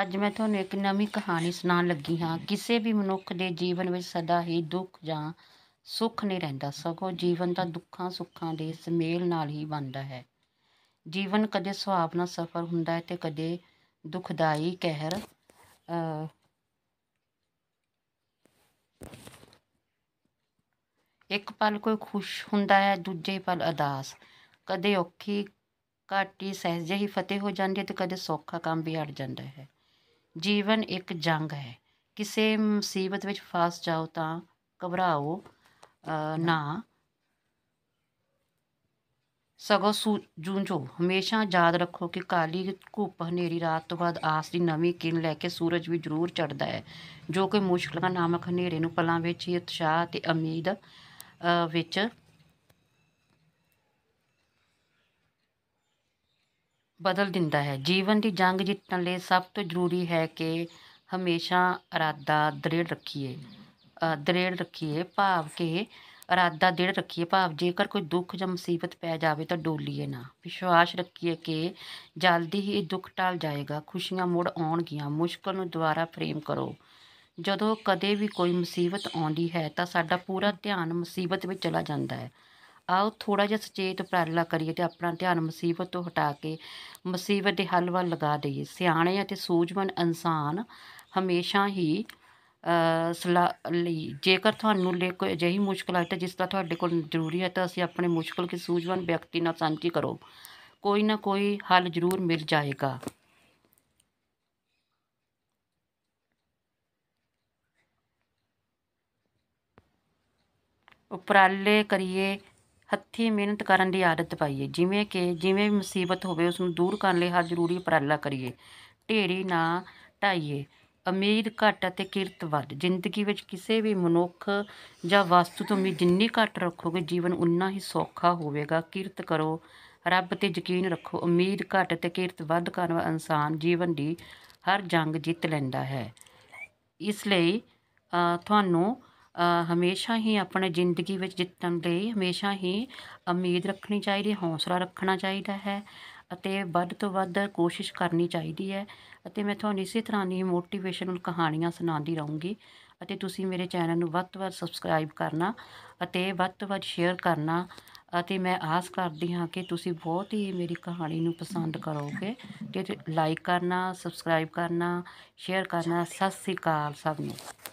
ਅੱਜ ਮੈਂ ਤੁਹਾਨੂੰ ਇੱਕ ਨਵੀਂ ਕਹਾਣੀ ਸੁਣਾਉਣ ਲੱਗੀ ਹਾਂ ਕਿਸੇ ਵੀ ਮਨੁੱਖ ਦੇ ਜੀਵਨ ਵਿੱਚ ਸਦਾ ਹੀ ਦੁੱਖ ਜਾਂ ਸੁੱਖ ਨਹੀਂ ਰਹਿੰਦਾ ਸਗੋਂ ਜੀਵਨ ਦਾ ਦੁੱਖਾਂ ਸੁੱਖਾਂ ਦੇ ਸਮੇਲ ਨਾਲ ਹੀ ਬਣਦਾ ਹੈ ਜੀਵਨ ਕਦੇ ਸੁਹਾਵਣਾ ਸਫ਼ਰ ਹੁੰਦਾ ਹੈ ਤੇ ਕਦੇ ਦੁਖਦਾਈ ਕਹਿਰ ਇੱਕ ਪਲ ਕੋਈ ਖੁਸ਼ ਹੁੰਦਾ ਹੈ ਦੂਜੇ ਪਲ ਅਦਾਸ ਕਦੇ ਔਖੀ ਘਾਟੀ ਸਹਿਜੇ ਹੀ ਫਤਿਹ ਹੋ ਜਾਂਦੀ ਹੈ ਤੇ ਕਦੇ ਸੌਖਾ ਕੰਮ ਵੀ ਅੜ ਜਾਂਦਾ ਹੈ ਜੀਵਨ ਇੱਕ ਜੰਗ ਹੈ ਕਿਸੇ ਮੁਸੀਬਤ ਵਿੱਚ ਫਸ ਜਾਓ ਤਾਂ ਘਬਰਾਓ ਨਾ ਸਗੋਂ ਸੂ ਹਮੇਸ਼ਾ ਯਾਦ ਰੱਖੋ ਕਿ ਕਾਲੀ ਧੁੱਪ ਹਨੇਰੀ ਰਾਤ ਤੋਂ ਬਾਅਦ ਆਸ ਦੀ ਨਵੀਂ ਕਿਰਨ ਲੈ ਕੇ ਸੂਰਜ ਵੀ ਜ਼ਰੂਰ ਚੜਦਾ ਹੈ ਜੋ ਕਿ ਮੁਸ਼ਕਲਾਂ ਨਾਮਕ ਹਨੇਰੇ ਨੂੰ ਪਲਾਂ ਵਿੱਚ ਹੀ ਉਤਸ਼ਾਹ ਤੇ ਉਮੀਦ ਵਿੱਚ ਬਦਲ ਦਿੰਦਾ ਹੈ ਜੀਵਨ ਦੀ ਜੰਗ ਜਿੱਤਣ ਲਈ ਸਭ ਤੋਂ ਜ਼ਰੂਰੀ ਹੈ ਕਿ ਹਮੇਸ਼ਾ ਇਰਾਦਾ ਦ੍ਰਿੜ ਰੱਖੀਏ ਦ੍ਰਿੜ ਰੱਖੀਏ ਭਾਵ ਕਿ ਇਰਾਦਾ ਦ੍ਰਿੜ ਰੱਖੀਏ ਭਾਵ ਜੇਕਰ ਕੋਈ ਦੁੱਖ ਜਾਂ ਮੁਸੀਬਤ ਪੈ ਜਾਵੇ ਤਾਂ ਡੋਲੀਏ ਨਾ ਵਿਸ਼ਵਾਸ ਰੱਖੀਏ ਕਿ ਜਲਦੀ ਹੀ ਇਹ ਦੁੱਖ ਟਲ ਜਾਏਗਾ ਖੁਸ਼ੀਆਂ ਮੁੜ ਆਉਣਗੀਆਂ ਮੁਸ਼ਕਲ ਨੂੰ ਦੁਬਾਰਾ ਫਰੇਮ ਕਰੋ ਜਦੋਂ ਕਦੇ ਵੀ ਕੋਈ ਮੁਸੀਬਤ ਆਉਂਦੀ ਹੈ ਤਾਂ ਸਾਡਾ ਪੂਰਾ ਧਿਆਨ ਮੁਸੀਬਤ ਵਿੱਚ ਚਲਾ ਜਾਂਦਾ ਹੈ ਆਓ ਥੋੜਾ ਜਿਹਾ ਸੁਚੇਤ ਪ੍ਰਾਰਥਨਾ ਕਰੀਏ ਤੇ ਆਪਣਾ ਧਿਆਨ ਮੁਸੀਬਤ ਤੋਂ ਹਟਾ ਕੇ ਮੁਸੀਬਤ ਦੇ ਹੱਲ ਵੱਲ ਲਗਾ ਦਈਏ ਸਿਆਣੇ ਅਤੇ ਸੂਝਵਾਨ ਇਨਸਾਨ ਹਮੇਸ਼ਾ ਹੀ ਸਲਾਹ ਲਈ ਜੇਕਰ ਤੁਹਾਨੂੰ ਲਈ ਕੋਈ ਅਜਿਹੀ ਮੁਸ਼ਕਲ ਆਏ ਤਾਂ ਜਿਸ ਦਾ ਤੁਹਾਡੇ ਕੋਲ ਜ਼ਰੂਰੀ ਹੈ ਤਾਂ ਅਸੀਂ ਆਪਣੇ ਮੁਸ਼ਕਲ ਕੇ ਸੂਝਵਾਨ ਵਿਅਕਤੀ ਨਾਲ ਸਾਂਝੀ ਕਰੋ ਕੋਈ ਨਾ ਕੋਈ ਹੱਲ ਜ਼ਰੂਰ ਮਿਲ ਜਾਏਗਾ ਉਪਰਾਲੇ ਕਰੀਏ ਹੱਥੀ ਮਿਹਨਤ ਕਰਨ ਦੀ ਆਦਤ ਪਾਈਏ ਜਿਵੇਂ ਕਿ ਜਿਵੇਂ ਵੀ ਮੁਸੀਬਤ ਹੋਵੇ ਉਸ ਨੂੰ ਦੂਰ ਕਰਨ ਲਈ ਹਰ ਜ਼ਰੂਰੀ ਉਪਰਾਲਾ ਕਰੀਏ ਢੇਰੀ ਨਾ ਢਾਈਏ ਉਮੀਦ ਘੱਟ ਅਤੇ ਕਿਰਤ ਵੱਧ ਜ਼ਿੰਦਗੀ ਵਿੱਚ ਕਿਸੇ ਵੀ ਮਨੁੱਖ ਜਾਂ ਵਸਤੂ ਤੋਂ ਉਮੀਦ ਜਿੰਨੀ ਘੱਟ ਰੱਖੋਗੇ ਜੀਵਨ ਉਨਾ ਹੀ ਸੌਖਾ ਹੋਵੇਗਾ ਕਿਰਤ ਕਰੋ ਰੱਬ ਤੇ ਯਕੀਨ ਰੱਖੋ ਉਮੀਦ ਘੱਟ ਤੇ ਕਿਰਤ ਵੱਧ ਕਰਨ ਵਾਲਾ ਇਨਸਾਨ ਜੀਵਨ ਦੀ ਹਰ ਜੰਗ ਜਿੱਤ ਲੈਂਦਾ ਹੈ ਇਸ ਲਈ ਤੁਹਾਨੂੰ ਹਮੇਸ਼ਾ ਹੀ ਆਪਣੇ ਜ਼ਿੰਦਗੀ ਵਿੱਚ ਜਿੱਤਣ ਲਈ ਹਮੇਸ਼ਾ ਹੀ ਉਮੀਦ ਰੱਖਣੀ ਚਾਹੀਦੀ ਹੈ ਹੌਸਲਾ ਰੱਖਣਾ ਚਾਹੀਦਾ ਹੈ ਅਤੇ ਵੱਧ ਤੋਂ ਵੱਧ ਕੋਸ਼ਿਸ਼ ਕਰਨੀ ਚਾਹੀਦੀ ਹੈ ਅਤੇ ਮੈਂ ਤੁਹਾਨੂੰ ਇਸੇ ਤਰ੍ਹਾਂ ਦੀ ਮੋਟੀਵੇਸ਼ਨਲ ਕਹਾਣੀਆਂ ਸੁਣਾਉਂਦੀ ਰਹੂੰਗੀ ਅਤੇ ਤੁਸੀਂ ਮੇਰੇ ਚੈਨਲ ਨੂੰ ਵੱਧ ਤੋਂ ਵੱਧ ਸਬਸਕ੍ਰਾਈਬ ਕਰਨਾ ਅਤੇ ਵੱਧ ਤੋਂ ਵੱਧ ਸ਼ੇਅਰ ਕਰਨਾ ਅਤੇ ਮੈਂ ਆਸ ਕਰਦੀ ਹਾਂ ਕਿ ਤੁਸੀਂ ਬਹੁਤ ਹੀ ਮੇਰੀ ਕਹਾਣੀ ਨੂੰ ਪਸੰਦ ਕਰੋਗੇ ਤੇ ਲਾਈਕ ਕਰਨਾ ਸਬਸਕ੍ਰਾਈਬ ਕਰਨਾ ਸ਼ੇਅਰ ਕਰਨਾ ਸਤਿ ਸ੍ਰੀ ਅਕਾਲ ਸਭ ਨੂੰ